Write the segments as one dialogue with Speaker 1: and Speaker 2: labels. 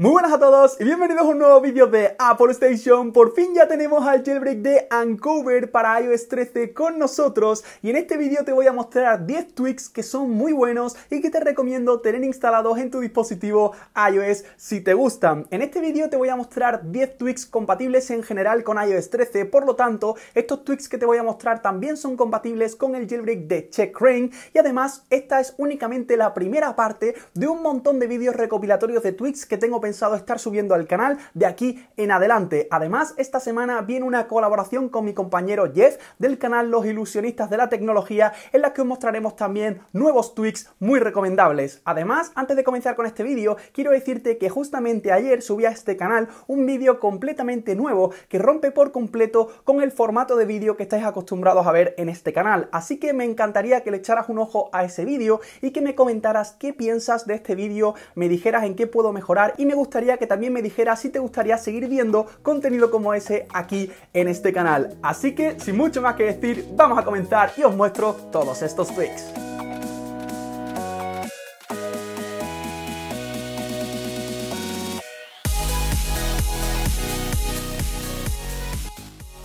Speaker 1: Muy buenas a todos y bienvenidos a un nuevo vídeo de Apple Station. Por fin ya tenemos al jailbreak de Uncover para iOS 13 con nosotros y en este vídeo te voy a mostrar 10 tweaks que son muy buenos y que te recomiendo tener instalados en tu dispositivo iOS si te gustan. En este vídeo te voy a mostrar 10 tweaks compatibles en general con iOS 13, por lo tanto estos tweaks que te voy a mostrar también son compatibles con el jailbreak de CheckRain y además esta es únicamente la primera parte de un montón de vídeos recopilatorios de tweaks que tengo pensado estar subiendo al canal de aquí en adelante. Además, esta semana viene una colaboración con mi compañero Jeff del canal Los Ilusionistas de la Tecnología, en la que os mostraremos también nuevos tweaks muy recomendables. Además, antes de comenzar con este vídeo, quiero decirte que justamente ayer subí a este canal un vídeo completamente nuevo que rompe por completo con el formato de vídeo que estáis acostumbrados a ver en este canal. Así que me encantaría que le echaras un ojo a ese vídeo y que me comentaras qué piensas de este vídeo, me dijeras en qué puedo mejorar y me gustaría que también me dijera si te gustaría seguir viendo contenido como ese aquí en este canal. Así que sin mucho más que decir, vamos a comenzar y os muestro todos estos tricks.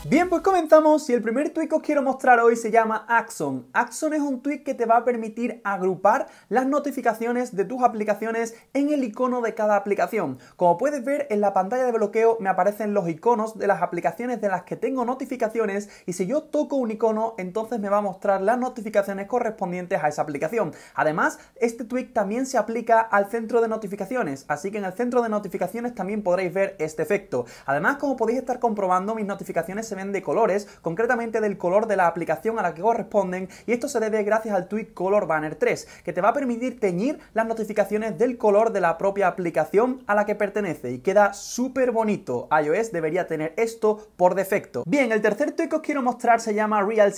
Speaker 1: Bien, pues comenzamos y el primer tweet que os quiero mostrar hoy se llama Axon. Axon es un tweet que te va a permitir agrupar las notificaciones de tus aplicaciones en el icono de cada aplicación. Como puedes ver en la pantalla de bloqueo me aparecen los iconos de las aplicaciones de las que tengo notificaciones y si yo toco un icono entonces me va a mostrar las notificaciones correspondientes a esa aplicación. Además, este tweet también se aplica al centro de notificaciones, así que en el centro de notificaciones también podréis ver este efecto. Además, como podéis estar comprobando, mis notificaciones ven de colores, concretamente del color de la aplicación a la que corresponden, y esto se debe gracias al tweak Color Banner 3, que te va a permitir teñir las notificaciones del color de la propia aplicación a la que pertenece, y queda súper bonito. iOS debería tener esto por defecto. Bien, el tercer tweak que os quiero mostrar se llama real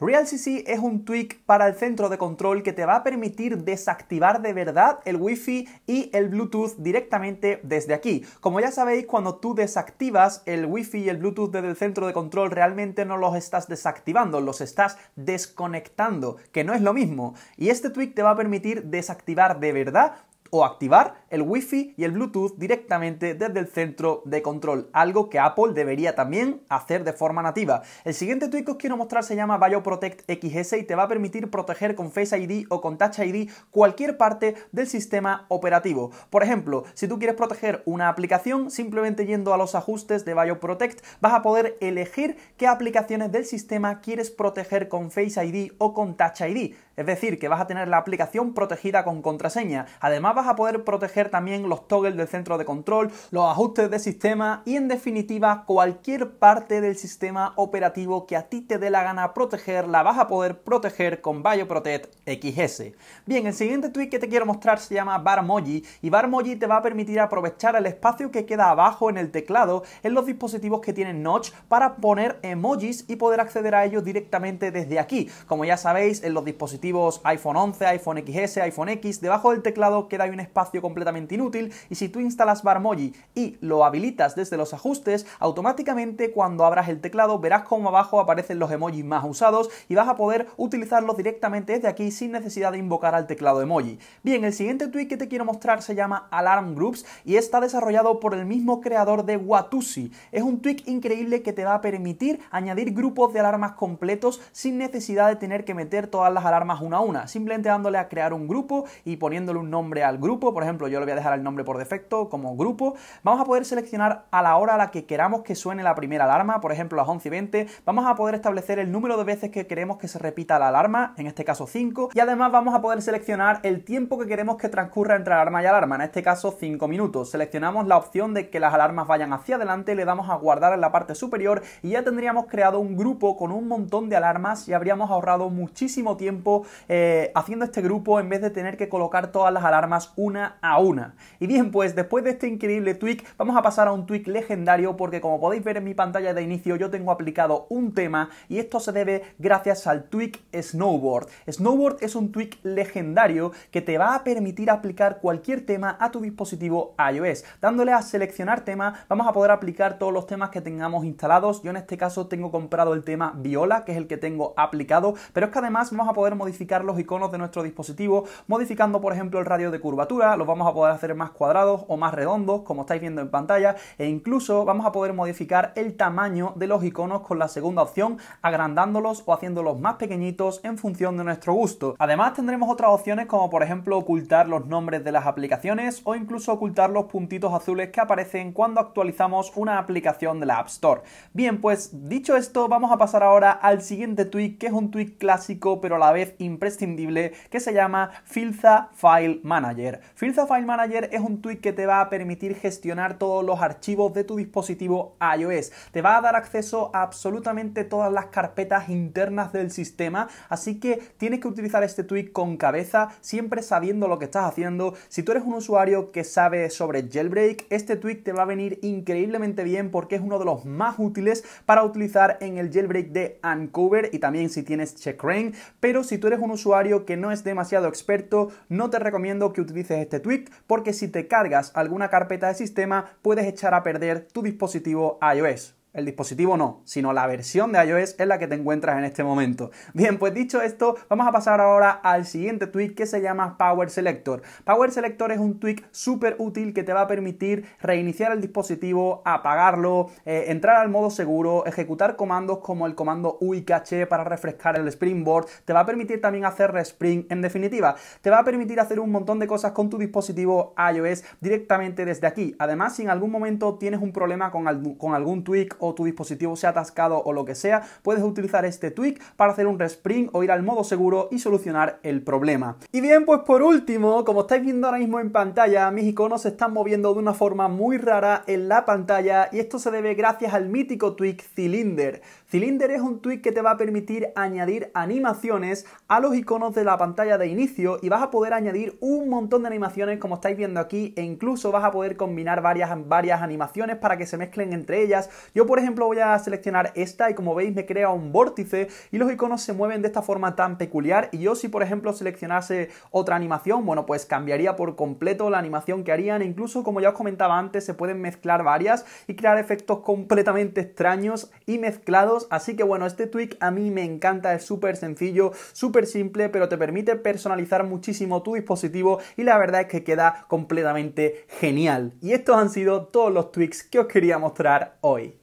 Speaker 1: Real CC es un tweak para el centro de control que te va a permitir desactivar de verdad el Wi-Fi y el Bluetooth directamente desde aquí. Como ya sabéis, cuando tú desactivas el Wi-Fi y el Bluetooth desde el centro de control realmente no los estás desactivando, los estás desconectando, que no es lo mismo. Y este tweak te va a permitir desactivar de verdad o activar el Wi-Fi y el Bluetooth directamente desde el centro de control, algo que Apple debería también hacer de forma nativa. El siguiente truco que os quiero mostrar se llama BioProtect XS y te va a permitir proteger con Face ID o con Touch ID cualquier parte del sistema operativo. Por ejemplo, si tú quieres proteger una aplicación, simplemente yendo a los ajustes de BioProtect vas a poder elegir qué aplicaciones del sistema quieres proteger con Face ID o con Touch ID. Es decir, que vas a tener la aplicación protegida con contraseña. Además vas a poder proteger también los toggles del centro de control, los ajustes de sistema y en definitiva cualquier parte del sistema operativo que a ti te dé la gana proteger, la vas a poder proteger con BioProtect XS. Bien, el siguiente tweet que te quiero mostrar se llama Barmoji y Barmoji te va a permitir aprovechar el espacio que queda abajo en el teclado en los dispositivos que tienen notch para poner emojis y poder acceder a ellos directamente desde aquí. Como ya sabéis, en los dispositivos iPhone 11, iPhone XS, iPhone X, debajo del teclado queda un espacio completamente inútil y si tú instalas Barmoji y lo habilitas desde los ajustes, automáticamente cuando abras el teclado verás como abajo aparecen los emojis más usados y vas a poder utilizarlos directamente desde aquí sin necesidad de invocar al teclado emoji. Bien, el siguiente tweak que te quiero mostrar se llama Alarm Groups y está desarrollado por el mismo creador de Watusi. Es un tweak increíble que te va a permitir añadir grupos de alarmas completos sin necesidad de tener que meter todas las alarmas una a una, simplemente dándole a crear un grupo y poniéndole un nombre al grupo, por ejemplo yo le voy a dejar el nombre por defecto como grupo, vamos a poder seleccionar a la hora a la que queramos que suene la primera alarma, por ejemplo las 11 y 20, vamos a poder establecer el número de veces que queremos que se repita la alarma, en este caso 5, y además vamos a poder seleccionar el tiempo que queremos que transcurra entre alarma y alarma, en este caso 5 minutos, seleccionamos la opción de que las alarmas vayan hacia adelante, le damos a guardar en la parte superior y ya tendríamos creado un grupo con un montón de alarmas y habríamos ahorrado muchísimo tiempo eh, haciendo este grupo en vez de tener que colocar todas las alarmas una a una. Y bien, pues después de este increíble tweak, vamos a pasar a un tweak legendario porque como podéis ver en mi pantalla de inicio, yo tengo aplicado un tema y esto se debe gracias al tweak Snowboard. Snowboard es un tweak legendario que te va a permitir aplicar cualquier tema a tu dispositivo iOS. Dándole a seleccionar tema, vamos a poder aplicar todos los temas que tengamos instalados. Yo en este caso tengo comprado el tema Viola, que es el que tengo aplicado, pero es que además vamos a poder modificar los iconos de nuestro dispositivo, modificando por ejemplo el radio de curvatura, los vamos a poder hacer más cuadrados o más redondos, como estáis viendo en pantalla, e incluso vamos a poder modificar el tamaño de los iconos con la segunda opción, agrandándolos o haciéndolos más pequeñitos en función de nuestro gusto. Además tendremos otras opciones como por ejemplo ocultar los nombres de las aplicaciones o incluso ocultar los puntitos azules que aparecen cuando actualizamos una aplicación de la App Store. Bien, pues dicho esto, vamos a pasar ahora al siguiente tweak, que es un tweak clásico pero a la vez imprescindible que se llama Filza File Manager. Filza File Manager es un tweak que te va a permitir gestionar todos los archivos de tu dispositivo iOS. Te va a dar acceso a absolutamente todas las carpetas internas del sistema, así que tienes que utilizar este tweak con cabeza, siempre sabiendo lo que estás haciendo. Si tú eres un usuario que sabe sobre jailbreak, este tweak te va a venir increíblemente bien porque es uno de los más útiles para utilizar en el jailbreak de Uncover y también si tienes Checkrain, pero si tú eres un usuario que no es demasiado experto, no te recomiendo que utilices este tweak porque si te cargas alguna carpeta de sistema puedes echar a perder tu dispositivo iOS el dispositivo no, sino la versión de iOS es la que te encuentras en este momento. Bien, pues dicho esto, vamos a pasar ahora al siguiente tweak que se llama Power Selector. Power Selector es un tweak súper útil que te va a permitir reiniciar el dispositivo, apagarlo, eh, entrar al modo seguro, ejecutar comandos como el comando uicache para refrescar el springboard, te va a permitir también hacer respring, en definitiva, te va a permitir hacer un montón de cosas con tu dispositivo iOS directamente desde aquí. Además, si en algún momento tienes un problema con, con algún tweak o tu dispositivo sea atascado o lo que sea, puedes utilizar este tweak para hacer un respring o ir al modo seguro y solucionar el problema. Y bien, pues por último, como estáis viendo ahora mismo en pantalla, mis iconos se están moviendo de una forma muy rara en la pantalla y esto se debe gracias al mítico tweak Cylinder. Cylinder es un tweak que te va a permitir añadir animaciones a los iconos de la pantalla de inicio y vas a poder añadir un montón de animaciones como estáis viendo aquí e incluso vas a poder combinar varias, varias animaciones para que se mezclen entre ellas. Yo por ejemplo voy a seleccionar esta y como veis me crea un vórtice y los iconos se mueven de esta forma tan peculiar y yo si por ejemplo seleccionase otra animación, bueno pues cambiaría por completo la animación que harían e incluso como ya os comentaba antes se pueden mezclar varias y crear efectos completamente extraños y mezclados Así que bueno, este tweak a mí me encanta, es súper sencillo, súper simple, pero te permite personalizar muchísimo tu dispositivo y la verdad es que queda completamente genial. Y estos han sido todos los tweaks que os quería mostrar hoy.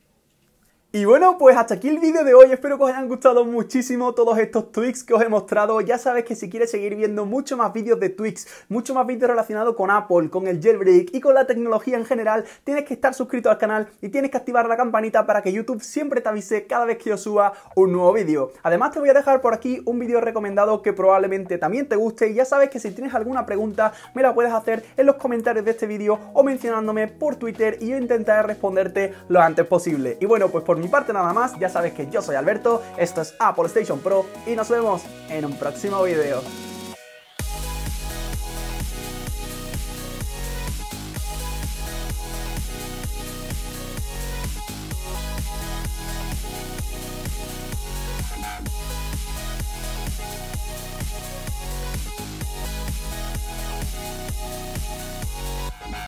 Speaker 1: Y bueno, pues hasta aquí el vídeo de hoy, espero que os hayan gustado muchísimo todos estos tweaks que os he mostrado, ya sabes que si quieres seguir viendo mucho más vídeos de tweaks, mucho más vídeos relacionados con Apple, con el jailbreak y con la tecnología en general, tienes que estar suscrito al canal y tienes que activar la campanita para que YouTube siempre te avise cada vez que yo suba un nuevo vídeo. Además te voy a dejar por aquí un vídeo recomendado que probablemente también te guste y ya sabes que si tienes alguna pregunta me la puedes hacer en los comentarios de este vídeo o mencionándome por Twitter y yo intentaré responderte lo antes posible. Y bueno, pues por mi parte nada más, ya sabes que yo soy Alberto, esto es Apple Station Pro y nos vemos en un próximo video.